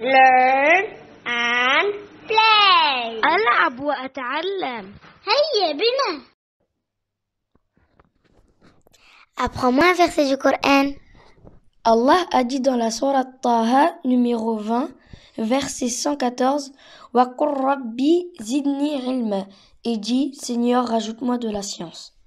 learn and play Apprends-moi un verset du Coran. Allah a dit dans la sourate Taha numéro 20, verset 114, Wa zidni et dit Seigneur, rajoute-moi de la science.